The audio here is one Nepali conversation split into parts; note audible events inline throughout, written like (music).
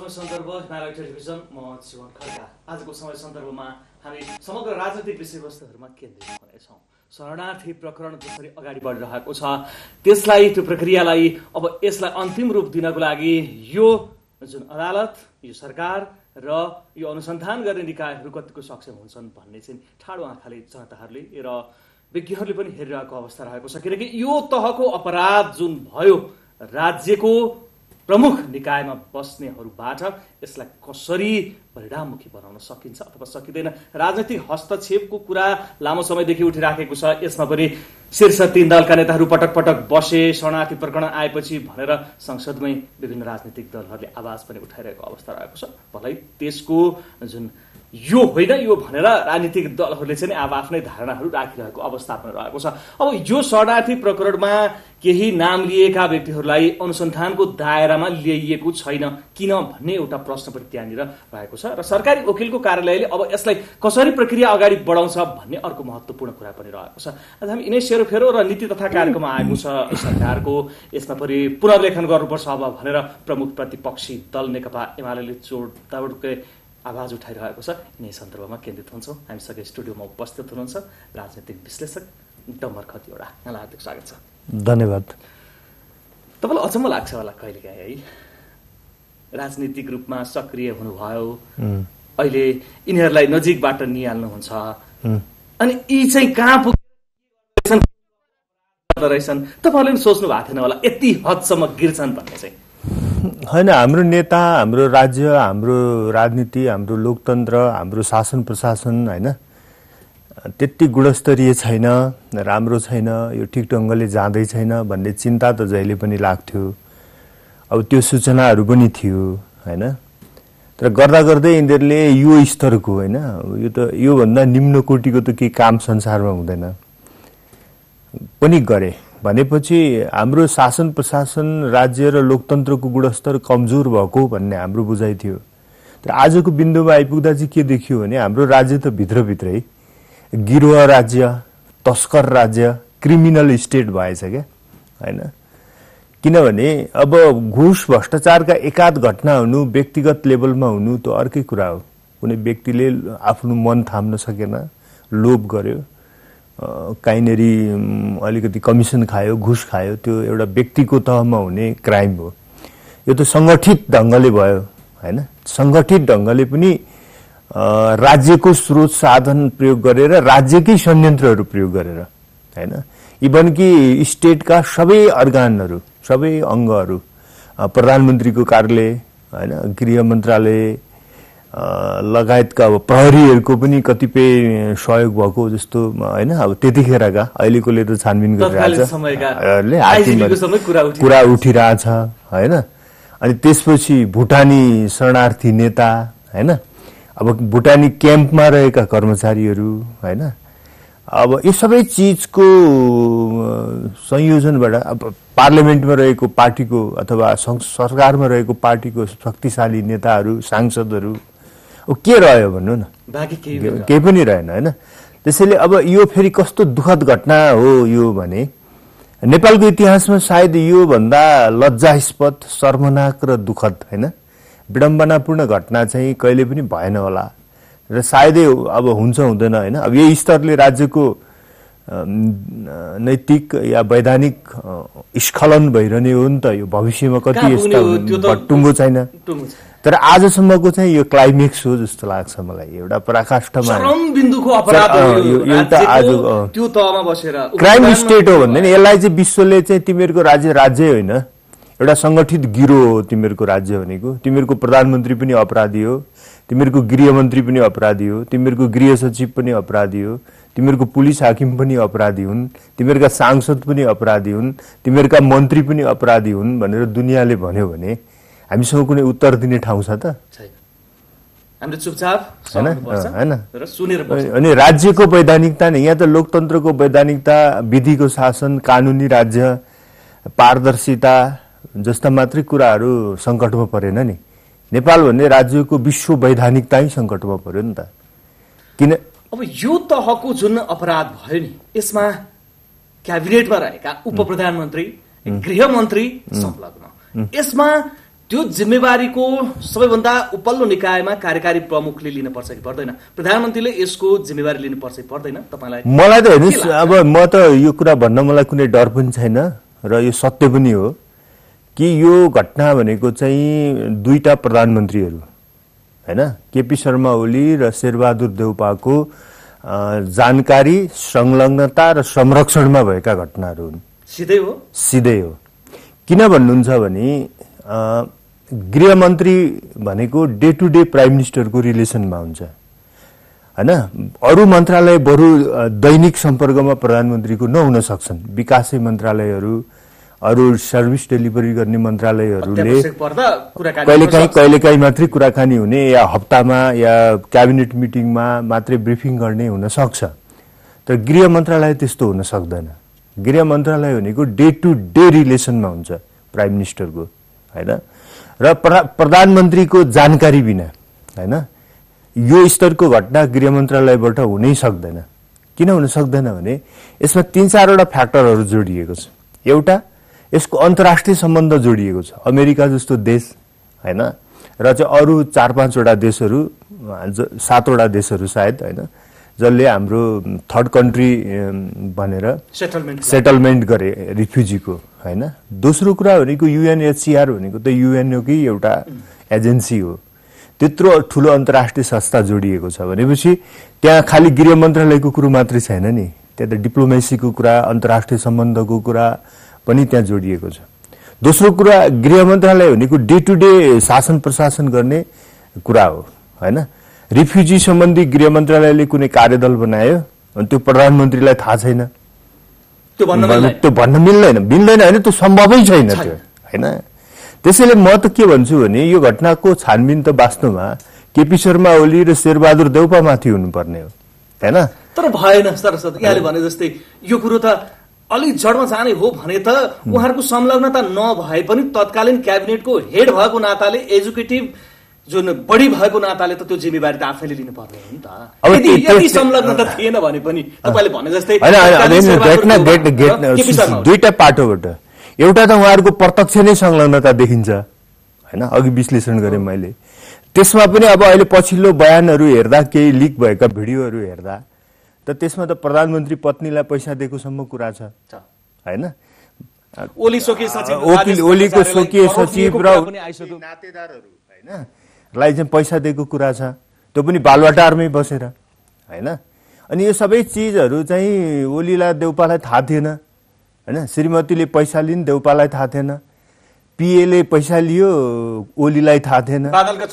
समय सन्दर्भ हिमालय टेलिभिजन म शिवन खड्का आजको समय सन्दर्भमा हामी समग्र राजनीतिक विषयवस्तुहरूमा केन्द्रित हुनेछौँ शरणार्थी प्रकरण जसरी अगाडि बढिरहेको छ त्यसलाई त्यो प्रक्रियालाई अब यसलाई अन्तिम रूप दिनको लागि यो जुन अदालत यो सरकार र यो अनुसन्धान गर्ने निकायहरू कतिको सक्षम हुन्छन् भन्ने चाहिँ ठाडो आँखाले जनताहरूले र विज्ञहरूले पनि हेरिरहेको अवस्था रहेको छ किनकि यो तहको अपराध जुन भयो राज्यको प्रमुख निकायमा बस्नेहरूबाट यसलाई कसरी परिणाममुखी बनाउन सकिन्छ अथवा सकिँदैन राजनैतिक हस्तक्षेपको कुरा लामो समयदेखि उठिराखेको छ यसमा पनि शीर्ष तीन दलका नेताहरू पटक पटक बसे शरणार्थी प्रकरण आएपछि भनेर संसदमै विभिन्न राजनीतिक दलहरूले आवाज पनि उठाइरहेको अवस्था रहेको छ भलै त्यसको जुन यो होइन यो भनेर राजनीतिक दलहरूले चाहिँ अब आफ्नै धारणाहरू राखिरहेको अवस्था पनि रहेको छ अब यो शरणार्थी प्रकरणमा केही नाम लिएका व्यक्तिहरूलाई अनुसन्धानको दायरामा ल्याइएको छैन किन भन्ने एउटा प्रश्न पनि त्यहाँनिर रहेको छ र सरकारी वकिलको कार्यालयले अब यसलाई कसरी प्रक्रिया अगाडि बढाउँछ भन्ने अर्को महत्त्वपूर्ण कुरा पनि रहेको छ आज हामी यिनै सेरोफेरो र नीति तथा कार्यक्रममा आएको छ सरकारको यसमा पनि पुनर्लेखन गर्नुपर्छ अब भनेर प्रमुख प्रतिपक्षी दल नेकपा एमाले जोड आवाज उठाइरहेको छ यिनै सन्दर्भमा केन्द्रित हुन्छौँ हामीसँग स्टुडियोमा उपस्थित हुनुहुन्छ राजनीतिक विश्लेषक डम्बर खतिवडा यहाँलाई हार्दिक स्वागत छ धन्यवाद तपाईँलाई अचम्म लाग्छ होला कहिलेकाहीँ है राजनीतिक रूपमा सक्रिय हुनुभयो अहिले यिनीहरूलाई नजिकबाट निहाल्नुहुन्छ अनि यी चाहिँ कहाँ पुग्दो रहेछन् तपाईँहरूले पनि सोच्नु भएको थिएन होला यति हदसम्म गिर्छन् भन्ने चाहिँ होइन हाम्रो नेता हाम्रो राज्य हाम्रो राजनीति हाम्रो लोकतन्त्र हाम्रो शासन प्रशासन होइन त्यति गुणस्तरीय छैन राम्रो छैन यो ठिक ढङ्गले जाँदै छैन भन्ने चिन्ता त जहिले पनि लाग्थ्यो अब त्यो सूचनाहरू पनि थियो होइन तर गर्दा गर्दै यिनीहरूले यो स्तरको होइन यो त योभन्दा निम्न कोटिको त केही काम संसारमा हुँदैन पनि गरे भनेपछि हाम्रो शासन प्रशासन राज्य र लोकतन्त्रको गुणस्तर कमजोर भएको भन्ने हाम्रो बुझाइ थियो तर आजको बिन्दुमा आइपुग्दा चाहिँ के देखियो भने हाम्रो राज्य त भित्रभित्रै गिरोह राज्य तस्कर राज्य क्रिमिनल स्टेट भएछ क्या होइन किनभने अब घुस भ्रष्टाचारका एकाध घटना हुनु व्यक्तिगत लेभलमा हुनु त अर्कै कुरा हो कुनै व्यक्तिले आफ्नो मन थाम्न सकेन लोभ गर्यो काइनेरी अलिकति कमिसन खायो घुस खायो त्यो एउटा व्यक्तिको तहमा हुने क्राइम हो यो त सङ्गठित ढङ्गले भयो होइन सङ्गठित ढङ्गले पनि राज्यको स्रोत साधन प्रयोग गरेर राज्यकै संयन्त्रहरू प्रयोग गरेर होइन इभन कि स्टेटका सबै अर्गानहरू सबै अङ्गहरू प्रधानमन्त्रीको कार्यालय होइन गृह मन्त्रालय लगायतका अब प्रहरीहरूको पनि कतिपय सहयोग भएको जस्तो होइन अब त्यतिखेरका अहिलेकोले त छानबिन गरिरहेछ कुरा उठिरहेछ होइन अनि त्यसपछि भुटानी शरणार्थी नेता होइन अब भुटानी क्याम्पमा रहेका कर्मचारीहरू होइन अब यो सबै चिजको संयोजनबाट अब पार्लियामेन्टमा रहेको पार्टीको अथवा सरकारमा रहेको पार्टीको शक्तिशाली नेताहरू सांसदहरू के रह्यो भन्नु न केही पनि रहेन होइन त्यसैले अब यो फेरि कस्तो दुःखद घटना हो यो भने नेपालको इतिहासमा सायद योभन्दा लज्जास्पद शर्मनाक र दुःखद होइन विडम्बनापूर्ण घटना चाहिँ कहिले पनि भएन होला र सायदै अब हुन्छ हुँदैन होइन अब यही स्तरले राज्यको नैतिक या वैधानिक स्खलन भइरहने हो नि त यो भविष्यमा कति यस्ता टुङ्गो छैन तर आजसम्मको चाहिँ यो क्लाइमेक्स हो जस्तो लाग्छ मलाई एउटा पराकाष्ठमा क्राइम स्टेट हो भन्दा नि यसलाई चाहिँ विश्वले चाहिँ तिमीहरूको राज्य राज्य होइन एउटा सङ्गठित गिरो हो तिमीहरूको राज्य भनेको तिमीहरूको प्रधानमन्त्री पनि अपराधी हो तिमीहरूको गृहमन्त्री पनि अपराधी हो तिमीहरूको गृह सचिव पनि अपराधी हो तिमीहरूको पुलिस हाकिम पनि अपराधी हुन् तिमीहरूका सांसद पनि अपराधी हुन् तिमीहरूका मन्त्री पनि अपराधी हुन् भनेर दुनियाँले भन्यो भने हामीसँग कुनै उत्तर दिने ठाउँ छ त होइन अनि राज्यको वैधानिकता नै यहाँ त लोकतन्त्रको वैधानिकता विधिको शासन कानुनी राज्य पारदर्शिता जस्ता मात्रै कुराहरू सङ्कटमा परेन नि नेपाल भन्ने राज्यको विश्व वैधानिकता नै सङ्कटमा पर्यो नि त किन अब यो तहको जुन अपराध भयो नि यसमा क्याबिनेटमा रहेका उप प्रधानमन्त्री गृहमन्त्री संलग्न यसमा त्यो जिम्मेवारीको सबैभन्दा उपल्लो निकायमा कार्यकारी प्रमुखले लिनुपर्छ कि पर्दैन प्रधानमन्त्रीले यसको जिम्मेवारी लिनुपर्छ कि पर्दैन तपाईँलाई मलाई त हेर्नुहोस् अब म त यो कुरा भन्न मलाई कुनै डर पनि छैन र यो सत्य पनि हो कि यो घटना भनेको चाहिँ दुईवटा प्रधानमन्त्रीहरू होइन केपी शर्मा ओली र शेरबहादुर देउपाको जानकारी संलग्नता र संरक्षणमा भएका घटनाहरू हुन् सिधै हो सिधै हो किन भन्नुहुन्छ भने गृहमन्त्री भनेको डे टु डे प्राइम मिनिस्टरको रिलेसनमा हुन्छ होइन अरू मन्त्रालय बरु दैनिक सम्पर्कमा प्रधानमन्त्रीको नहुन सक्छन् विकासै मन्त्रालयहरू अरू सर्भिस डेलिभरी गर्ने मन्त्रालयहरूले कहिलेकाहीँ कहिलेकाहीँ मात्रै कुराकानी हुने या हप्तामा या क्याबिनेट मिटिङमा मात्रै ब्रिफिङ गर्ने हुनसक्छ तर गृह मन्त्रालय त्यस्तो हुन सक्दैन गृह मन्त्रालय भनेको डे टु डे रिलेसनमा हुन्छ प्राइम मिनिस्टरको होइन र प्रधानमन्त्रीको जानकारी बिना होइन यो स्तरको घटना गृह मन्त्रालयबाट हुनै सक्दैन किन हुन सक्दैन भने यसमा तिन चारवटा फ्याक्टरहरू जोडिएको छ एउटा यसको अन्तर्राष्ट्रिय सम्बन्ध जोडिएको छ अमेरिका जस्तो देश होइन र चाहिँ अरू चार पाँचवटा देशहरू सातवटा देशहरू सायद होइन जसले हाम्रो थर्ड कन्ट्री भनेर सेटलमेन्ट सेटलमेन्ट गरे रिफ्युजीको होइन दोस्रो कुरा भनेको युएनएचसिआर भनेको त युएनओकै एउटा एजेन्सी हो त्यत्रो ठुलो अन्तर्राष्ट्रिय संस्था जोडिएको छ भनेपछि त्यहाँ खालि गृह मन्त्रालयको कुरो मात्रै छैन नि त्यहाँ त डिप्लोमेसीको कुरा अन्तर्राष्ट्रिय सम्बन्धको कुरा पनि त्यहाँ जोडिएको छ दोस्रो कुरा गृह मन्त्रालय भनेको डे टु डे शासन प्रशासन गर्ने कुरा हो होइन रिफ्युजी सम्बन्धी गृह मन्त्रालयले कुनै कार्यदल बनायो अनि त्यो प्रधानमन्त्रीलाई थाहा छैन त्यो भन्न मिल्दैन मिल्दैन होइन त्यो सम्भवै छैन त्यो होइन त्यसैले म त के भन्छु भने यो घटनाको छानबिन त वास्तवमा केपी शर्मा ओली र शेरबहादुर देउपामाथि हुनुपर्ने हो होइन तर भएन सरस्वती यहाँले भने जस्तै यो कुरो त अलिक जडमा जाने हो भने त उहाँहरूको संलग्नता नभए पनि तत्कालीन क्याबिनेटको हेड भएको नाताले एजुकेटिभ जुन बढी भएको नाताले त त्यो जिम्मेवारी त आफैले लिनु पर्ने हो नि त यदि यदि संलग्नता थिएन भने पनि तपाईँले भने जस्तै दुईटा पाटोबाट एउटा त उहाँहरूको प्रत्यक्ष नै संलग्नता देखिन्छ होइन अघि विश्लेषण गरेँ मैले त्यसमा पनि अब अहिले पछिल्लो बयानहरू हेर्दा केही लिक भएका भिडियोहरू हेर्दा त त्यसमा त प्रधानमन्त्री पत्नीलाई पैसा दिएकोसम्म कुरा छ होइन ओलीको स्वकीय सचिव र लाई चाहिँ पैसा दिएको कुरा छ त्यो पनि बालवाटारमै बसेर होइन अनि यो सबै चिजहरू चाहिँ ओलीलाई देउपालाई थाहा थिएन होइन श्रीमतीले पैसा लिन् देउपालाई थाहा थिएन पिएले पैसा लियो ओलीलाई थाहा थिएन बादलको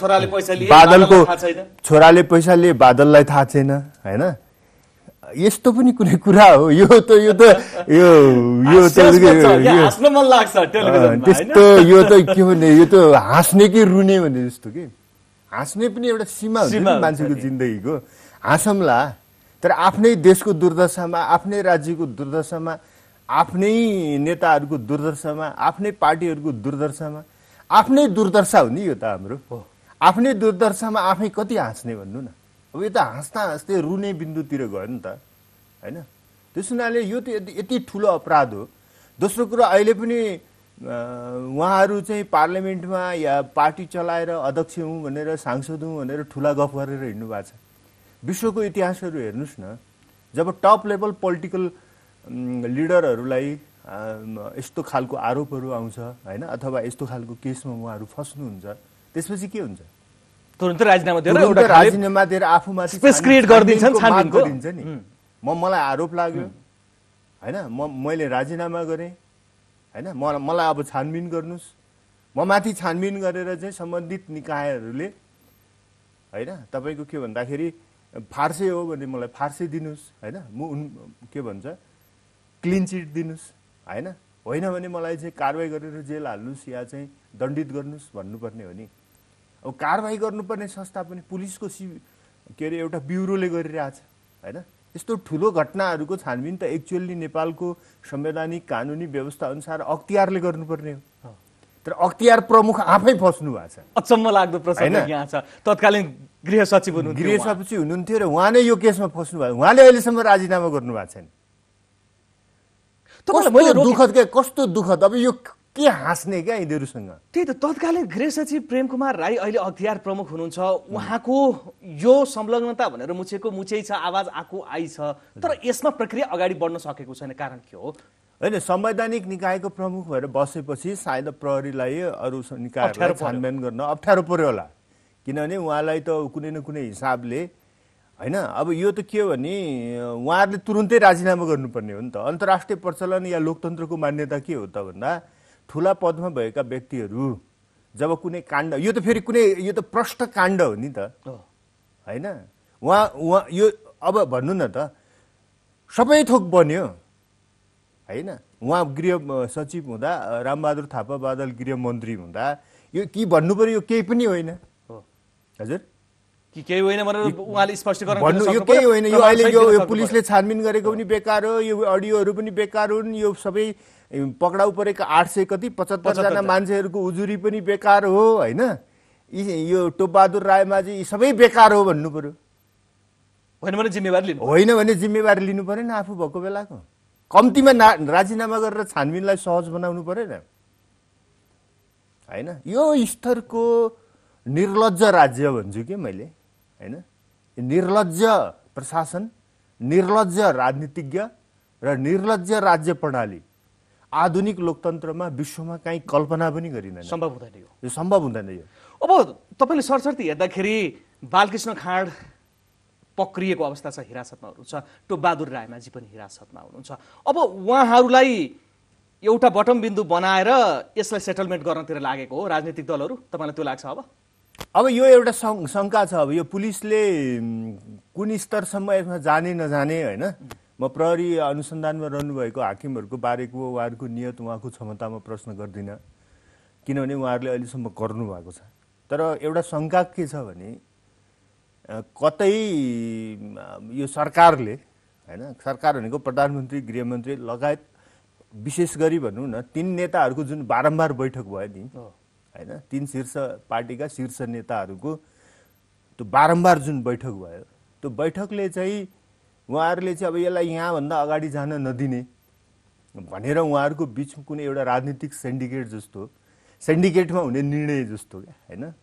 छोराले पैसा लिए बादललाई थाहा छैन होइन यस्तो पनि कुनै कुरा हो यो त यो त यो यो त्यस्तो यो त के भने यो त हाँस्ने कि रुने भने जस्तो कि हाँस्ने पनि एउटा सीमा हुन्छ मान्छेको जिन्दगीको हाँसौँला तर आफ्नै देशको दुर्दशामा आफ्नै राज्यको दुर्दशामा आफ्नै नेताहरूको दुर्दशामा आफ्नै पार्टीहरूको दुर्दशामा आफ्नै दुर्दशा हो नि यो त हाम्रो आफ्नै दुर्दशामा आफै कति हाँस्ने भन्नु न अब यो त हाँस्दा हाँस्दै रुने बिन्दुतिर गयो नि त होइन त्यस हुनाले यो त यति ठुलो अपराध हो दोस्रो कुरा अहिले पनि उहाँहरू चाहिँ पार्लियामेन्टमा या पार्टी चलाएर अध्यक्ष हुँ भनेर सांसद हुँ भनेर ठुला गफ गरेर हिँड्नु भएको छ विश्वको इतिहासहरू हेर्नुहोस् न जब टप लेभल पोलिटिकल लिडरहरूलाई यस्तो खालको आरोपहरू आउँछ होइन अथवा यस्तो खालको केसमा उहाँहरू फस्नुहुन्छ त्यसपछि के हुन्छ तुरन्तै राजीनामा दिएर एउटा राजीनामा दिएर आफूमा स्पेस गरिदिन्छन् छानबिनको दिन्छ नि म मलाई आरोप लाग्यो होइन म मैले राजीनामा गरेँ होइन म मलाई अब छानबिन गर्नुहोस् म माथि छानबिन गरेर चाहिँ सम्बन्धित निकायहरूले होइन तपाईँको के भन्दाखेरि फारसे हो भने मलाई फारसे दिनुहोस् होइन म उन के भन्छ क्लिन चिट दिनुहोस् होइन होइन भने मलाई चाहिँ कारवाही गरेर जेल हाल्नुहोस् या चाहिँ दण्डित गर्नुहोस् भन्नुपर्ने हो नि अब कारवाही गर्नुपर्ने संस्था पनि पुलिसको सि के अरे एउटा ब्युरोले गरिरहेछ होइन यस्तो ठुलो घटनाहरूको छानबिन त एक्चुअली नेपालको संवैधानिक कानुनी व्यवस्था अनुसार अख्तियारले गर्नुपर्ने हो तर अख्तियार प्रमुख आफै फस्नु भएको छ अचम्म लाग्दो प्रश्न यहाँ छ तत्कालीन गृह सचिव हुनुहुन्थ्यो गृह सचिव हुनुहुन्थ्यो र उहाँ नै यो केसमा फस्नु भएको उहाँले अहिलेसम्म राजीनामा गर्नुभएको छैन कस्तो दुःखद के कस्तो दुःखद अब यो के हाँस्ने क्या यिनीहरूसँग त्यही त तत्कालीन गृह सचिव प्रेम कुमार राई अहिले अख्तियार प्रमुख हुनुहुन्छ उहाँको यो संलग्नता भनेर मुछेको मुछै छ आवाज आएको आइ छ तर यसमा प्रक्रिया अगाडि बढ्न सकेको छैन कारण के हो होइन संवैधानिक निकायको प्रमुख भएर बसेपछि सायद प्रहरीलाई अरू निकायहरूलाई छानबिन गर्न अप्ठ्यारो पऱ्यो होला किनभने उहाँलाई त कुनै न कुनै हिसाबले होइन अब यो त के हो भने उहाँहरूले तुरुन्तै राजीनामा गर्नुपर्ने हो नि त अन्तर्राष्ट्रिय प्रचलन या लोकतन्त्रको मान्यता के हो त भन्दा ठुला पदमा भएका व्यक्तिहरू जब कुनै काण्ड यो त फेरि कुनै यो त प्रष्ट काण्ड हो नि त होइन उहाँ उहाँ यो अब भन्नु न त सबै थोक बन्यो होइन उहाँ गृह सचिव हुँदा रामबहादुर थापा बादल गृहमन्त्री हुँदा यो कि भन्नु पऱ्यो यो केही पनि होइन हजुर कि केही होइन भनेर उहाँले स्पष्टीकरण भन्नु यो केही होइन यो अहिले यो पुलिसले छानबिन गरेको पनि बेकार हो यो अडियोहरू पनि बेकार हुन् यो सबै पक्राउ परेको आठ सय कति पचहत्तरजना मान्छेहरूको उजुरी पनि बेकार हो होइन यी यो टोपबहादुर रायमाझी यी सबै बेकार हो भन्नु पऱ्यो होइन भने जिम्मेवारी लिनु होइन भने जिम्मेवारी लिनु नि आफू भएको बेलाको कम्तीमा ना राजीनामा गरेर छानबिनलाई सहज बनाउनु परेन होइन यो स्तरको निर्लज राज्य भन्छु कि मैले होइन निर्लज प्रशासन निर्लज राजनीतिज्ञ र निर्लज राज्य प्रणाली आधुनिक लोकतन्त्रमा विश्वमा काहीँ कल्पना पनि गरिँदैन सम्भव हुँदैन यो यो सम्भव हुँदैन यो अब तपाईँले सरसर्ती हेर्दाखेरि बालकृष्ण खाँड पक्रिएको अवस्था छ हिरासतमा हुनुहुन्छ टोपबहादुर रायमाझी पनि हिरासतमा हुनुहुन्छ अब उहाँहरूलाई एउटा बटम बिन्दु बनाएर यसलाई सेटलमेन्ट गर्नतिर लागेको हो राजनीतिक दलहरू तपाईँलाई त्यो लाग्छ अब अब यो एउटा शङ्का छ अब यो पुलिसले कुन स्तरसम्म यसमा जाने नजाने होइन म प्रहरी अनुसन्धानमा रहनुभएको हाकिमहरूको बारेको उहाँहरूको नियत उहाँको क्षमतामा प्रश्न गर्दिनँ किनभने उहाँहरूले अहिलेसम्म गर्नुभएको छ तर एउटा शङ्का के छ भने कतै यो सरकारले होइन सरकार भनेको प्रधानमन्त्री गृहमन्त्री लगायत विशेष गरी भनौँ न तिन नेताहरूको जुन बारम्बार बैठक भयो नि होइन तिन शीर्ष पार्टीका शीर्ष नेताहरूको त्यो बारम्बार जुन बैठक भयो त्यो बैठकले चाहिँ उहाँहरूले चाहिँ अब यसलाई यहाँभन्दा अगाडि जान नदिने भनेर उहाँहरूको बिचमा कुनै एउटा राजनीतिक सेन्डिकेट जस्तो सेन्डिकेटमा हुने निर्णय जस्तो क्या होइन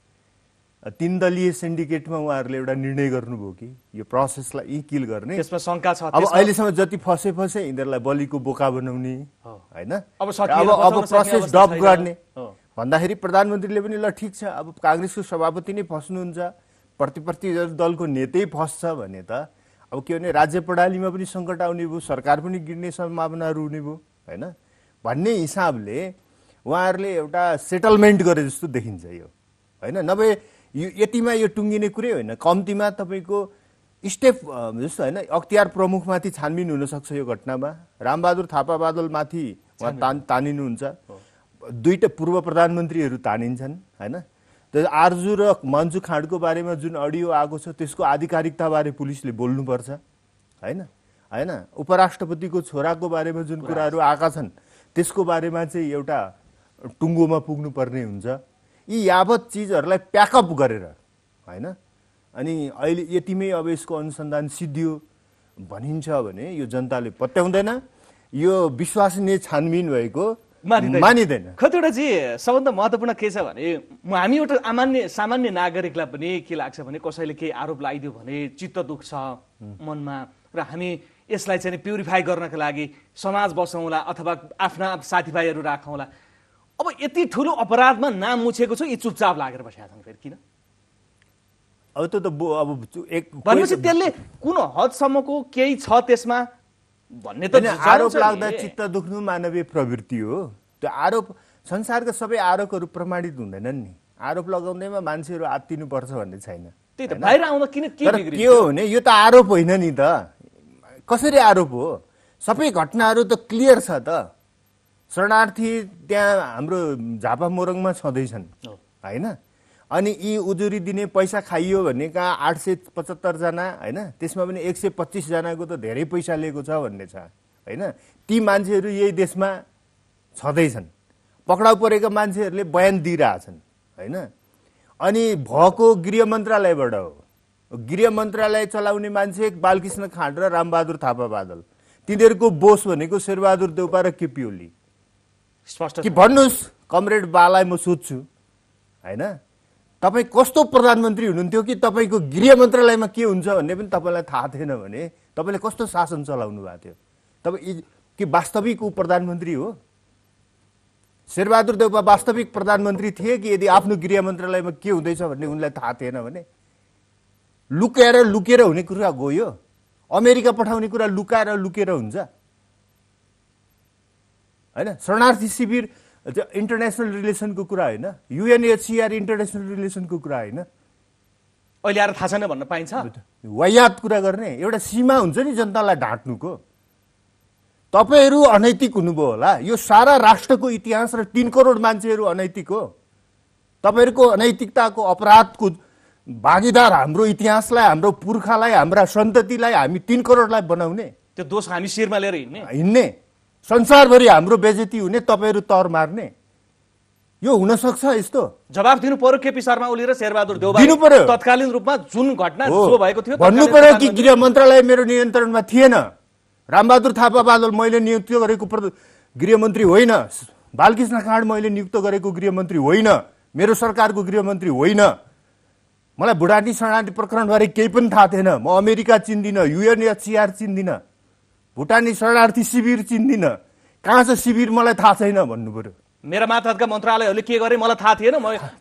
तिन दलीय सेन्डिकेटमा उहाँहरूले एउटा निर्णय गर्नुभयो कि यो प्रोसेसलाई यी किल गर्ने त्यसमा शङ्का छ अब अहिलेसम्म जति फसे फसे यिनीहरूलाई बलिको बोका बनाउने होइन अब अब प्रोसेस डप गर्ने भन्दाखेरि प्रधानमन्त्रीले पनि ल ठिक छ अब काङ्ग्रेसको सभापति नै फस्नुहुन्छ प्रतिप्रति दलको नेतै फस्छ भने त अब के भने राज्य प्रणालीमा पनि सङ्कट आउने भयो सरकार पनि गिड्ने सम्भावनाहरू हुने भयो होइन भन्ने हिसाबले उहाँहरूले एउटा सेटलमेन्ट गरे जस्तो देखिन्छ यो होइन नभए यो यतिमा यो टुङ्गिने कुरै होइन कम्तीमा तपाईँको स्टेप जस्तो होइन अख्तियार प्रमुखमाथि छानबिन हुनसक्छ यो घटनामा रामबहादुर थापा बादलमाथि उहाँ तान तानिनुहुन्छ दुईवटा पूर्व प्रधानमन्त्रीहरू तानिन्छन् होइन आर्जु र मन्जु खाँडको बारेमा जुन अडियो आएको छ त्यसको आधिकारिकताबारे पुलिसले बोल्नुपर्छ होइन होइन उपराष्ट्रपतिको छोराको बारेमा जुन कुराहरू आएका छन् त्यसको बारेमा चाहिँ एउटा टुङ्गोमा पुग्नुपर्ने हुन्छ यी यावत चिजहरूलाई प्याकअप गरेर होइन अनि अहिले यतिमै अब यसको अनुसन्धान सिद्धियो भनिन्छ भने यो जनताले पत्याउँदैन यो विश्वसनीय छानबिन भएको मानिँदैन चाहिँ सबभन्दा महत्त्वपूर्ण के छ भने हामी एउटा सामान्य सामान्य नागरिकलाई पनि के लाग्छ भने कसैले केही आरोप लगाइदियो भने चित्त दुख्छ मनमा र हामी यसलाई चाहिँ प्युरिफाई गर्नको लागि समाज बसौँला अथवा आफ्ना साथीभाइहरू राखौँला अब यति ठुलो अपराधमा नाम मुछेको छ यी चुपचाप लागेर बसेका छन् फेरि किन अब त्यो त अब एक भनेपछि त्यसले कुन हदसम्मको केही छ त्यसमा भन्ने त आरोप लाग्दा चित्त दुख्नु मानवीय प्रवृत्ति हो त्यो आरोप संसारका सबै आरोपहरू प्रमाणित हुँदैनन् नि आरोप लगाउँदैमा मान्छेहरू आत्तिनुपर्छ भन्ने छैन त्यही त बाहिर आउँदा किन के हो भने यो त आरोप होइन नि त कसरी आरोप हो सबै घटनाहरू त क्लियर छ त शरणार्थी त्यहाँ हाम्रो झापा मोरङमा छँदैछन् होइन अनि यी उजुरी दिने पैसा खाइयो भनेका कहाँ आठ सय पचहत्तरजना होइन त्यसमा पनि एक सय पच्चिसजनाको त धेरै पैसा लिएको छ भन्ने छ होइन ती मान्छेहरू यही देशमा छँदैछन् पक्राउ परेका मान्छेहरूले बयान दिइरहेछन् होइन अनि भएको गृह मन्त्रालयबाट हो गृह मन्त्रालय चलाउने मान्छे बालकृष्ण खाँड र रामबहादुर थापा बादल तिनीहरूको बोस भनेको शेरबहादुर देउपा र केपी ओली स्पष्ट कि भन्नुहोस् कमरेड बालाई म सोध्छु होइन तपाईँ कस्तो प्रधानमन्त्री हुनुहुन्थ्यो कि तपाईँको गृह मन्त्रालयमा के हुन्छ भन्ने पनि तपाईँलाई थाहा थिएन भने तपाईँले कस्तो शासन चलाउनु भएको थियो तपाईँ के वास्तविक ऊ प्रधानमन्त्री हो शेरबहादुर देउपा वास्तविक प्रधानमन्त्री थिए कि यदि आफ्नो गृह मन्त्रालयमा के हुँदैछ भन्ने उनलाई थाहा थिएन भने लुकाएर लुकेर हुने कुरा गयो अमेरिका पठाउने कुरा लुकाएर लुकेर हुन्छ होइन शरणार्थी शिविर त्यो इन्टरनेसनल रिलेसनको कुरा होइन युएनएचसिआर इन्टरनेसनल रिलेसनको कुरा होइन अहिले आएर थाहा छैन भन्न पाइन्छ वायात कुरा गर्ने एउटा सीमा हुन्छ नि जनतालाई ढाँट्नुको तपाईँहरू अनैतिक हुनुभयो होला यो सारा राष्ट्रको इतिहास र तिन करोड मान्छेहरू अनैतिक हो तपाईँहरूको अनैतिकताको अपराधको भागीदार हाम्रो इतिहासलाई हाम्रो पुर्खालाई हाम्रा सन्ततिलाई हामी तिन करोडलाई बनाउने त्यो दोष हामी शिरमा लिएर हिँड्ने हिँड्ने संसारभरि हाम्रो बेजेती हुने तपाईँहरू तर मार्ने यो हुनसक्छ यस्तो जवाब दिनु पर्यो केपी शर्मा ओली र शेरबहादुर देउवा पर्यो तत्कालीन रूपमा जुन घटना भएको थियो भन्नु पर्यो कि गृह मन्त्रालय मेरो नियन्त्रणमा थिएन रामबहादुर थापा बादल मैले नियुक्त गरेको गृहमन्त्री होइन बालकृष्ण खाँड मैले नियुक्त गरेको गृहमन्त्री होइन मेरो सरकारको गृहमन्त्री होइन मलाई भुटानी सडानी प्रकरणबारे केही पनि थाहा थिएन म अमेरिका चिन्दिनँ युएनएचसिआर चिन्दिनँ भुटानी शरणार्थी शिविर चिन्दिनँ कहाँ छ शिविर मलाई थाहा छैन भन्नु पऱ्यो मेरा माथका मन्त्रालयहरूले के गरे मलाई थाहा थिएन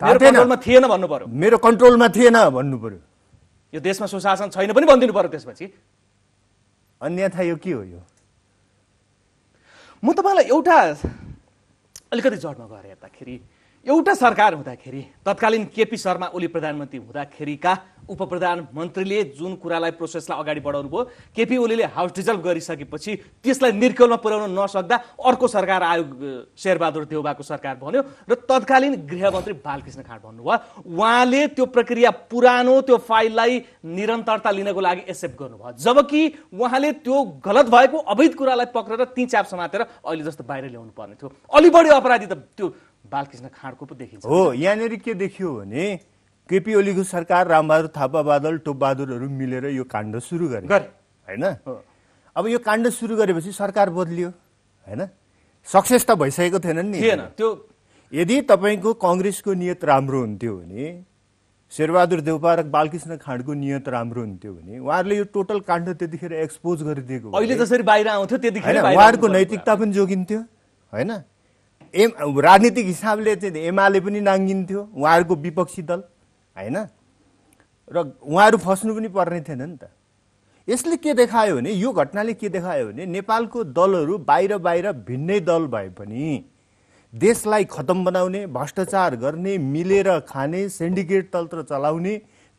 कन्ट्रोलमा थिएन भन्नु पऱ्यो मेरो कन्ट्रोलमा थिएन भन्नु पऱ्यो यो देशमा सुशासन छैन पनि भनिदिनु पऱ्यो त्यसपछि अन्यथा यो के हो यो म तपाईँलाई एउटा अलिकति जडमा गएर हेर्दाखेरि एउटा सरकार हुँदाखेरि तत्कालीन केपी शर्मा ओली प्रधानमन्त्री हुँदाखेरिका उप प्रधानमन्त्रीले जुन कुरालाई प्रोसेसलाई अगाडि बढाउनु भयो केपी ओलीले हाउस डिजल्भ गरिसकेपछि त्यसलाई निर्कलमा पुर्याउन नसक्दा अर्को सरकार आयो शेरबहादुर देउबाको सरकार भन्यो र तत्कालीन गृहमन्त्री बालकृष्ण खाँड भन्नुभयो उहाँले त्यो प्रक्रिया पुरानो त्यो फाइललाई निरन्तरता लिनको लागि एक्सेप्ट गर्नुभयो जबकि उहाँले त्यो गलत भएको अवैध कुरालाई पक्रेर ती चाप समातेर अहिले जस्तो बाहिर ल्याउनु पर्ने थियो अलि बढी अपराधी त त्यो बालकृष्ण खाँडको पो देखिन्छ हो यहाँनिर के देखियो भने केपी ओलीको सरकार रामबहादुर थापा बादल टोपबहादुरहरू मिलेर यो काण्ड सुरु गरे गरे होइन अब यो काण्ड सुरु गरेपछि सरकार बदलियो होइन सक्सेस त भइसकेको थिएन नि थिएन त्यो यदि तपाईँको कङ्ग्रेसको नियत राम्रो हुन्थ्यो भने शेरबहादुर देवपा र बालकृष्ण खाँडको नियत राम्रो हुन्थ्यो भने उहाँहरूले यो टोटल काण्ड त्यतिखेर एक्सपोज गरिदिएको अहिले जसरी बाहिर आउँथ्यो त्यतिखेर उहाँहरूको नैतिकता पनि जोगिन्थ्यो होइन एम राजनीतिक हिसाबले चाहिँ एमाले पनि नाङ्गिन्थ्यो उहाँहरूको विपक्षी दल होइन र उहाँहरू फस्नु पनि पर्ने थिएन नि त यसले के देखायो भने यो घटनाले के देखायो भने नेपालको दलहरू बाहिर बाहिर भिन्नै दल भए पनि देशलाई खतम बनाउने भ्रष्टाचार गर्ने मिलेर खाने सिन्डिकेट तन्त्र चलाउने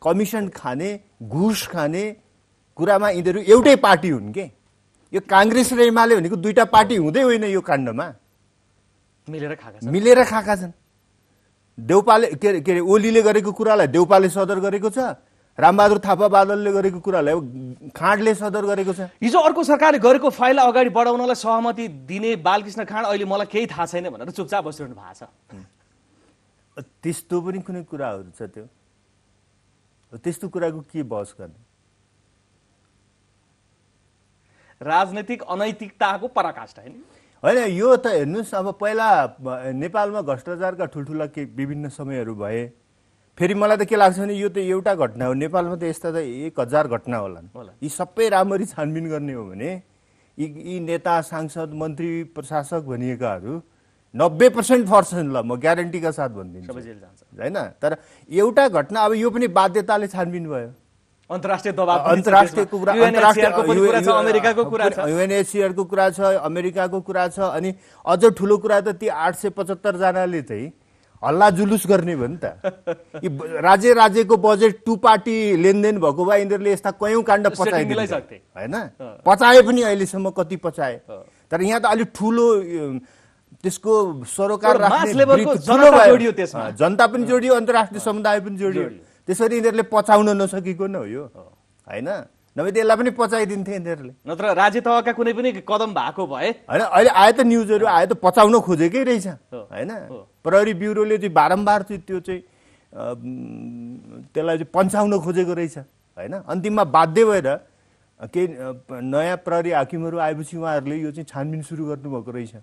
कमिसन खाने घुस खाने कुरामा यिनीहरू एउटै पार्टी हुन् के यो काङ्ग्रेस र एमाले भनेको दुईवटा पार्टी हुँदै होइन यो काण्डमा मिलेर खाएका मिलेर खाएका छन् देउपाले के अरे के अरे ओलीले गरेको कुरालाई देउपाले सदर गरेको छ रामबहादुर थापा बादलले गरेको कुरालाई खाँडले सदर गरेको छ हिजो अर्को सरकारले गरेको फाइललाई अगाडि बढाउनलाई सहमति दिने बालकृष्ण खाँड अहिले मलाई केही थाहा छैन भनेर चुपचाप बसिरहनु भएको छ त्यस्तो पनि कुनै कुराहरू छ त्यो त्यस्तो कुराको के बहस गर्ने राजनैतिक अनैतिकताको पराकाष्ठ होइन होइन यो त हेर्नुहोस् अब पहिला नेपालमा भ्रष्टाचारका ठुल्ठुला के विभिन्न समयहरू भए फेरि मलाई त के लाग्छ भने यो त एउटा घटना हो नेपालमा त यस्ता त एक हजार घटना होला यी सबै राम्ररी छानबिन गर्ने हो भने यी यी नेता सांसद मन्त्री प्रशासक भनिएकाहरू नब्बे पर्सेन्ट फर्छन् ल म ग्यारेन्टीका साथ भनिदिन्छु होइन तर एउटा घटना अब यो पनि बाध्यताले छानबिन भयो अन्तर्राष्ट्रिय कुरा छ अमेरिकाको कुरा छ युएनएचसिआरको कुरा छ अमेरिकाको कुरा छ अनि अझ ठुलो कुरा त ती आठ सय पचहत्तरजनाले चाहिँ हल्ला जुलुस गर्ने भयो नि त (laughs) राज्य राज्यको बजेट टु पार्टी लेनदेन भएको भए यिनीहरूले यस्ता कयौँ काण्ड पचाइदिनु होइन पचाए पनि अहिलेसम्म कति पचाए तर यहाँ त अलिक ठुलो त्यसको सरोकार जनता पनि जोडियो अन्तर्राष्ट्रिय समुदाय पनि जोडियो त्यसरी यिनीहरूले पचाउन नसकेको न हो यो होइन नभए त्यसलाई पनि पचाइदिन्थे यिनीहरूले नत्र राज्य तहका कुनै पनि कदम भएको भए होइन अहिले आयो त न्युजहरू आयो त पचाउन खोजेकै रहेछ होइन प्रहरी ब्युरोले चाहिँ बारम्बार चाहिँ त्यो चाहिँ त्यसलाई चाहिँ पन्चाउन खोजेको रहेछ होइन अन्तिममा बाध्य भएर केही नयाँ प्रहरी हाकिमहरू आएपछि उहाँहरूले यो चाहिँ छानबिन सुरु गर्नुभएको रहेछ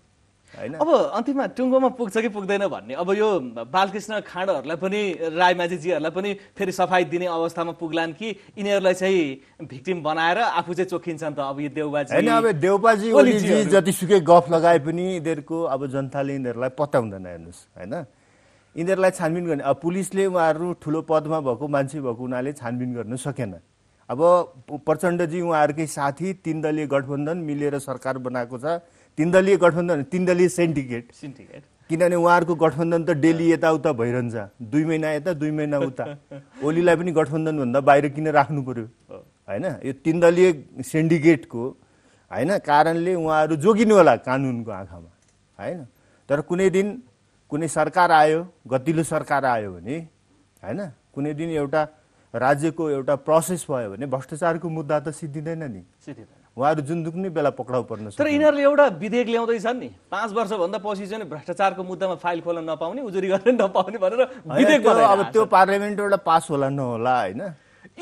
होइन अब अन्तिममा टुङ्गोमा पुग्छ कि पुग्दैन भन्ने अब यो बालकृष्ण खाँडहरूलाई पनि राई माझीजीहरूलाई पनि फेरि सफाई दिने अवस्थामा पुग्लान् कि यिनीहरूलाई चाहिँ भिक्टिम बनाएर आफू चाहिँ चोखिन्छन् त अब यो देउबाजी होइन अब देउबाजी ओलीजी जतिसुकै गफ लगाए पनि यिनीहरूको अब जनताले यिनीहरूलाई पत्याउँदैन हेर्नुहोस् होइन यिनीहरूलाई छानबिन गर्ने अब पुलिसले उहाँहरू ठुलो पदमा भएको मान्छे भएको हुनाले छानबिन गर्न सकेन अब प्रचण्डजी उहाँहरूकै साथी तिन दलीय गठबन्धन मिलेर सरकार बनाएको छ तिनदलीय गठबन्धन दलीय सेन्डिकेट सिन्डिकेट किनभने उहाँहरूको गठबन्धन त डेली यताउता भइरहन्छ दुई महिना यता दुई महिना उता (laughs) ओलीलाई पनि गठबन्धनभन्दा बाहिर किन राख्नु पर्यो होइन यो तिन दलीय सेन्डिकेटको होइन कारणले उहाँहरू जोगिनु होला कानुनको आँखामा होइन तर कुनै दिन कुनै सरकार आयो गतिलो सरकार आयो भने होइन कुनै दिन एउटा राज्यको एउटा प्रोसेस भयो भने भ्रष्टाचारको मुद्दा त सिद्धिँदैन नि सिद्धिँदैन उहाँहरू जुन दुख्ने बेला पक्राउ पर्न तर यिनीहरूले एउटा विधेयक ल्याउँदैछन् नि पाँच वर्षभन्दा पछि चाहिँ भ्रष्टाचारको मुद्दामा फाइल खोल्न नपाउने उजुरी गर्न नपाउने भनेर विधेयक अब त्यो पार्लियामेन्टबाट पास होला नहोला होइन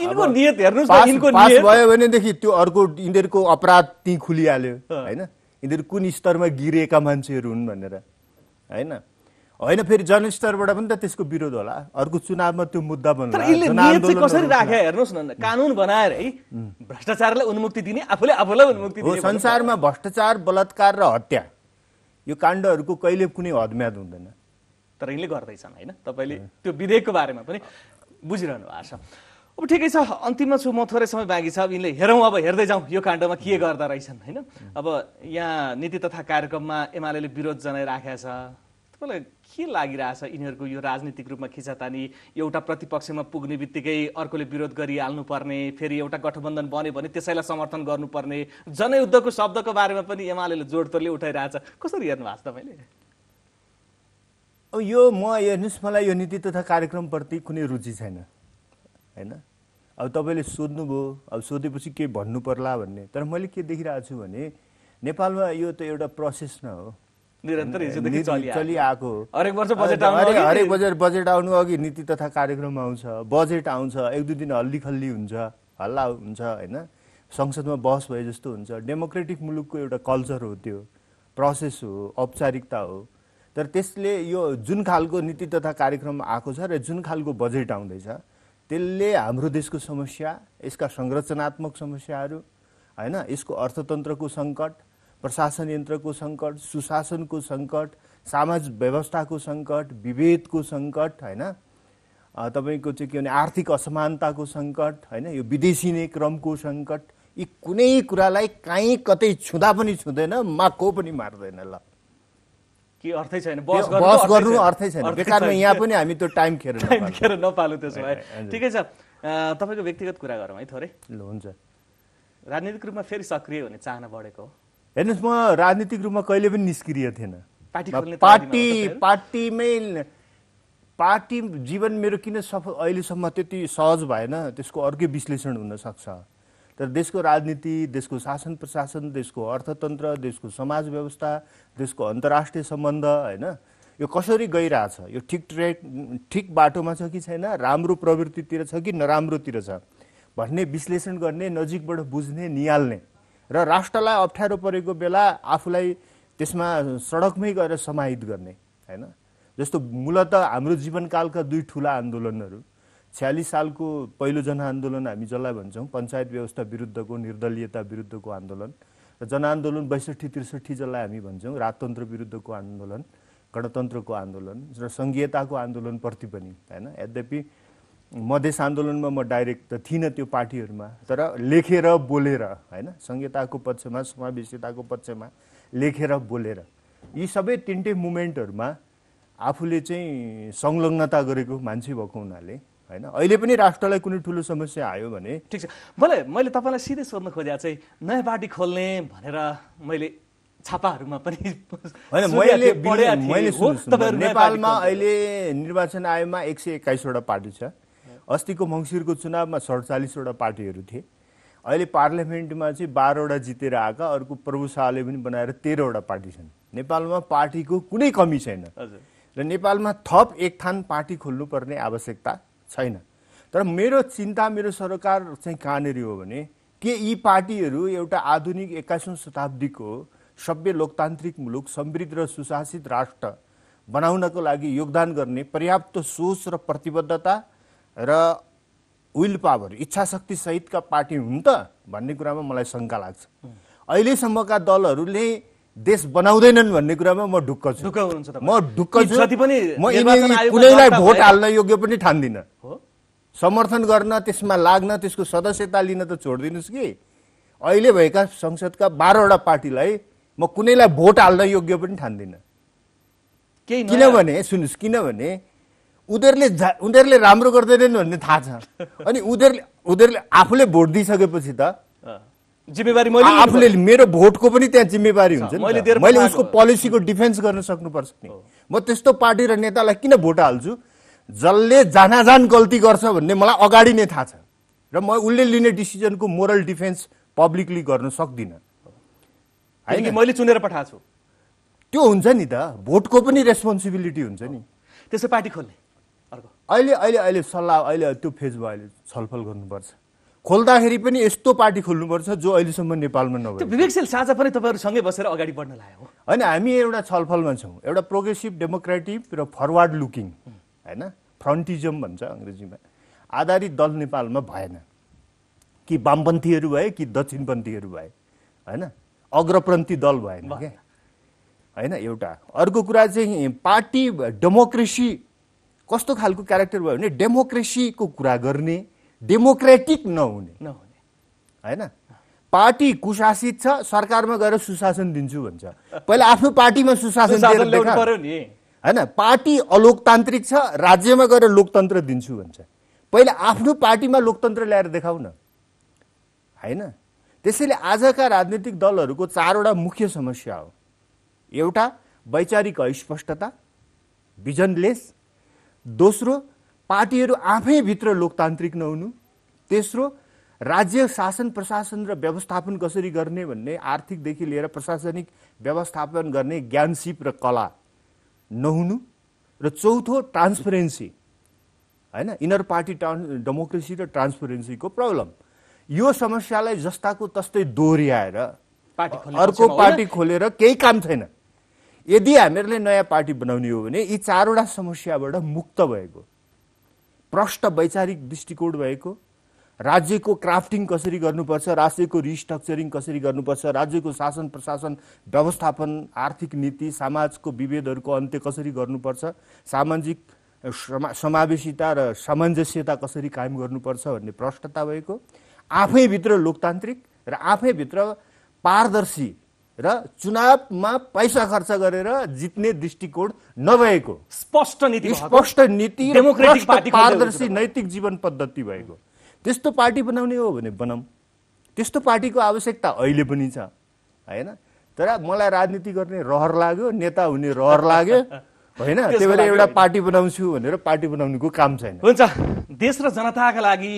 यिनको नियत हेर्नुहोस् नियत भयो भनेदेखि त्यो अर्को यिनीहरूको अपराध ती खुलिहाल्यो होइन यिनीहरू कुन स्तरमा गिरेका मान्छेहरू हुन् भनेर होइन होइन फेरि जनस्तरबाट पनि त त्यसको विरोध होला अर्को चुनावमा त्यो मुद्दा बनाउनु कसरी राखे हेर्नुहोस् न कानुन बनाएर है भ्रष्टाचारलाई उन्मुक्ति दिने आफूले आफूलाई उन्मुक्ति दिने संसारमा भ्रष्टाचार बलात्कार र हत्या यो काण्डहरूको कहिले कुनै हदम्याद हुँदैन तर यिनले गर्दैछन् होइन तपाईँले त्यो विधेयकको बारेमा पनि बुझिरहनु भएको छ अब ठिकै छ अन्तिममा छु म थोरै समय बाँकी छ अब यिनले हेरौँ अब हेर्दै जाउँ यो काण्डमा के गर्दा रहेछन् होइन अब यहाँ नीति तथा कार्यक्रममा एमाले विरोध जनाइराखेका छ तपाईँलाई के लागिरहेछ यिनीहरूको यो राजनीतिक रूपमा खिचातानी एउटा प्रतिपक्षमा पुग्ने बित्तिकै अर्कोले विरोध गरिहाल्नुपर्ने फेरि एउटा गठबन्धन बन्यो भने त्यसैलाई समर्थन गर्नुपर्ने जनयुद्धको शब्दको बारेमा पनि एमाले जोडतोडले उठाइरहेछ कसरी हेर्नु भएको छ तपाईँले यो म हेर्नुहोस् मलाई यो नीति तथा कार्यक्रमप्रति कुनै रुचि छैन होइन अब तपाईँले सोध्नुभयो अब सोधेपछि के भन्नु पर्ला भन्ने तर मैले के देखिरहेको छु भने नेपालमा यो त एउटा प्रोसेस न हो चलिआएको हरेक वर्ष हरेक बजेट बजेट आउनु अघि नीति तथा कार्यक्रम आउँछ बजेट आउँछ एक दुई दिन हल्ली खल्ली हुन्छ हल्ला हुन्छ होइन संसदमा बहस भए जस्तो हुन्छ डेमोक्रेटिक मुलुकको एउटा कल्चर हो त्यो प्रोसेस हो औपचारिकता हो तर त्यसले यो जुन खालको नीति तथा कार्यक्रम आएको छ र जुन खालको बजेट आउँदैछ त्यसले हाम्रो देशको समस्या यसका संरचनात्मक समस्याहरू होइन यसको अर्थतन्त्रको सङ्कट प्रशासन यन्त्रको सङ्कट सुशासनको सङ्कट समाज व्यवस्थाको सङ्कट विभेदको सङ्कट होइन तपाईँको चाहिँ के भने आर्थिक असमानताको सङ्कट होइन यो विदेशी नै क्रमको सङ्कट यी कुनै कुरालाई काहीँ कतै छुँदा पनि छुँदैन माको पनि मार्दैन ल के अर्थै छैन बस गर्नु अर्थै छैन बेकारमा यहाँ पनि हामी त्यो टाइम खेर खेर नपालु त्यसो भए ठिकै छ तपाईँको व्यक्तिगत कुरा गरौँ है थोरै ल हुन्छ राजनीतिक रूपमा फेरि सक्रिय हुने चाहना बढेको हो हेर्नुहोस् म राजनीतिक रूपमा कहिले पनि निष्क्रिय थिएन पार्टी पार्टीमै पार्टी जीवन मेरो किन सफल अहिलेसम्म त्यति सहज भएन त्यसको अर्कै विश्लेषण हुनसक्छ तर देशको राजनीति देशको शासन प्रशासन देशको अर्थतन्त्र देशको समाज व्यवस्था देशको अन्तर्राष्ट्रिय सम्बन्ध होइन यो कसरी गइरहेछ यो ठिक ट्रेक ठिक बाटोमा छ कि छैन राम्रो प्रवृत्तितिर छ कि नराम्रोतिर छ भन्ने विश्लेषण गर्ने नजिकबाट बुझ्ने निहाल्ने र राष्ट्रलाई अप्ठ्यारो परेको बेला आफूलाई त्यसमा सडकमै गएर समाहित गर्ने होइन जस्तो मूलत हाम्रो जीवनकालका दुई ठुला आन्दोलनहरू छ्यालिस सालको पहिलो जनआन्दोलन हामी जसलाई भन्छौँ पञ्चायत व्यवस्था विरुद्धको निर्दलीयता विरुद्धको आन्दोलन र जनआन्दोलन बैसठी त्रिसठी जसलाई हामी भन्छौँ राजतन्त्र विरुद्धको आन्दोलन गणतन्त्रको आन्दोलन र सङ्घीयताको आन्दोलनप्रति पनि होइन यद्यपि मधेस आन्दोलनमा म डाइरेक्ट त थिइनँ त्यो पार्टीहरूमा तर लेखेर बोलेर होइन संहिताको पक्षमा समावेशिताको पक्षमा लेखेर बोलेर यी सबै तिनटै मुमेन्टहरूमा आफूले चाहिँ संलग्नता गरेको मान्छे भएको हुनाले होइन अहिले पनि राष्ट्रलाई कुनै ठुलो समस्या आयो भने ठिक छ मलाई मैले तपाईँलाई सिधै सोध्न खोजेको चाहिँ नयाँ पार्टी खोल्ने भनेर मैले छापाहरूमा पनि होइन नेपालमा अहिले निर्वाचन आयोगमा एक सय एक्काइसवटा पार्टी छ अस्तिको मङ्सिरको चुनावमा सडचालिसवटा पार्टीहरू थिए अहिले पार्लियामेन्टमा चाहिँ बाह्रवटा जितेर आएका अर्को प्रभु शाहले पनि बनाएर तेह्रवटा पार्टी छन् नेपालमा पार्टीको कुनै कमी छैन र नेपालमा थप एक थान पार्टी खोल्नुपर्ने आवश्यकता छैन तर मेरो चिन्ता मेरो सरकार चाहिँ कहाँनिर हो भने के यी पार्टीहरू एउटा आधुनिक एक्काइसौँ शताब्दीको सभ्य लोकतान्त्रिक मुलुक समृद्ध र सुशासित राष्ट्र बनाउनको लागि योगदान गर्ने पर्याप्त सोच र प्रतिबद्धता र विल पावर इच्छा शक्ति शक्तिसहितका पार्टी हुन् त भन्ने कुरामा मलाई शङ्का लाग्छ अहिलेसम्मका दलहरूले देश बनाउँदैनन् भन्ने कुरामा म ढुक्क छु म ढुक्क छु म कुनैलाई भोट हाल्न योग्य पनि ठान्दिनँ समर्थन गर्न त्यसमा लाग्न त्यसको सदस्यता लिन त छोडिदिनुहोस् कि अहिले भएका संसदका बाह्रवटा पार्टीलाई म कुनैलाई भोट हाल्न योग्य पनि ठान्दिनँ किनभने सुन्नुहोस् किनभने उनीहरूले जा उनीहरूले राम्रो गर्दैनन् भन्ने थाहा छ अनि उनीहरूले उनीहरूले आफूले भोट दिइसकेपछि त जिम्मेवारी मैले आफूले मेरो भोटको पनि त्यहाँ जिम्मेवारी हुन्छ मैले उसको पोलिसीको डिफेन्स गर्न सक्नुपर्छ नि म त्यस्तो पार्टी र नेतालाई किन भोट हाल्छु जसले जानाजान गल्ती गर्छ भन्ने मलाई अगाडि नै थाहा छ र म उसले लिने डिसिजनको मोरल डिफेन्स पब्लिकली गर्न सक्दिनँ होइन मैले चुनेर पठाएको छु त्यो हुन्छ नि त भोटको पनि रेस्पोन्सिबिलिटी हुन्छ नि त्यसो पार्टी खोल्ने अहिले अहिले अहिले सल्लाह अहिले त्यो फेजमा अहिले छलफल गर्नुपर्छ खोल्दाखेरि पनि यस्तो पार्टी खोल्नुपर्छ जो अहिलेसम्म नेपालमा नभयो विवेकशील साझा पनि तपाईँहरूसँगै बसेर अगाडि बढ्न लाग्यो होइन हामी एउटा छलफलमा छौँ एउटा प्रोग्रेसिभ डेमोक्रेटिक र फरवार्ड लुकिङ होइन फ्रन्टिजम भन्छ अङ्ग्रेजीमा आधारित दल नेपालमा भएन कि वामपन्थीहरू भए कि दक्षिणपन्थीहरू भए होइन अग्रपन्थी दल भएन क्या होइन एउटा अर्को कुरा चाहिँ पार्टी डेमोक्रेसी कस्तो खालको क्यारेक्टर भयो भने डेमोक्रेसीको कुरा गर्ने डेमोक्रेटिक नहुने नहुने होइन पार्टी कुशासित छ सरकारमा गएर सुशासन दिन्छु भन्छ पहिला आफ्नो पार्टीमा सुशासन होइन पार्टी अलोकतान्त्रिक छ राज्यमा गएर लोकतन्त्र दिन्छु भन्छ पहिला आफ्नो पार्टीमा लोकतन्त्र ल्याएर देखाउ न होइन त्यसैले आजका राजनीतिक दलहरूको चारवटा मुख्य समस्या हो एउटा वैचारिक अस्पष्टता भिजनलेस दोस्रो पार्टीहरू आफैभित्र लोकतान्त्रिक नहुनु तेस्रो राज्य शासन प्रशासन र व्यवस्थापन कसरी गर्ने भन्ने आर्थिकदेखि लिएर प्रशासनिक व्यवस्थापन गर्ने ज्ञानसिप र कला नहुनु र चौथो ट्रान्सपरेन्सी होइन इनर पार्टी ट्रान्स डेमोक्रेसी र ट्रान्सपेरेन्सीको प्रब्लम यो समस्यालाई जस्ताको तस्तै दोहोऱ्याएर अर्को पार्टी खोलेर केही काम छैन यदि हामीहरूले नयाँ पार्टी बनाउने हो भने यी चारवटा समस्याबाट मुक्त भएको प्रष्ट वैचारिक दृष्टिकोण भएको राज्यको क्राफ्टिङ कसरी गर्नुपर्छ राज्यको रिस्ट्रक्चरिङ कसरी गर्नुपर्छ राज्यको शासन प्रशासन व्यवस्थापन आर्थिक नीति समाजको विभेदहरूको अन्त्य कसरी गर्नुपर्छ सामाजिक समावेशिता र सामञ्जस्यता कसरी कायम गर्नुपर्छ भन्ने प्रष्टता भएको आफैभित्र लोकतान्त्रिक र आफैभित्र पारदर्शी र चुनावमा पैसा खर्च गरेर जित्ने दृष्टिकोण नभएको स्पष्ट नीति स्पष्ट नीति पारदर्शी नैतिक जीवन पद्धति भएको त्यस्तो पार्टी बनाउने हो भने बनाऊ त्यस्तो पार्टीको आवश्यकता अहिले पनि छ होइन तर मलाई राजनीति गर्ने रहर लाग्यो नेता हुने रहर लाग्यो होइन त्यही भएर एउटा पार्टी बनाउँछु भनेर पार्टी बनाउनुको काम छैन हुन्छ देश र जनताका लागि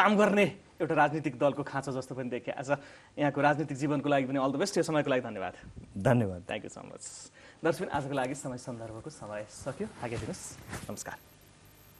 काम गर्ने एउटा राजनीतिक दलको खाँचो जस्तो पनि देखेँ आज यहाँको राजनीतिक जीवनको लागि पनि अल द बेस्ट यो समयको लागि धन्यवाद धन्यवाद थ्याङ्क यू सो मच दर्शक आजको लागि समय सन्दर्भको समय सक्यो आगे दिनुहोस् नमस्कार